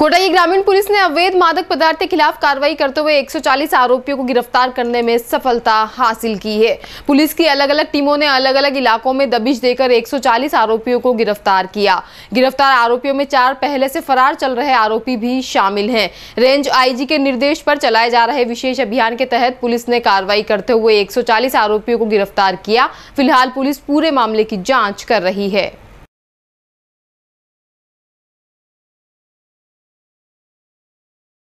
कोटा की ग्रामीण पुलिस ने अवैध मादक पदार्थ के खिलाफ कार्रवाई करते हुए 140 आरोपियों को गिरफ्तार करने में सफलता हासिल की है पुलिस की अलग अलग टीमों ने अलग अलग इलाकों में दबिश देकर 140 आरोपियों को गिरफ्तार किया गिरफ्तार आरोपियों में चार पहले से फरार चल रहे आरोपी भी शामिल हैं रेंज आई के निर्देश पर चलाए जा रहे विशेष अभियान के तहत पुलिस ने कार्रवाई करते हुए एक आरोपियों को गिरफ्तार किया फिलहाल पुलिस पूरे मामले की जाँच कर रही है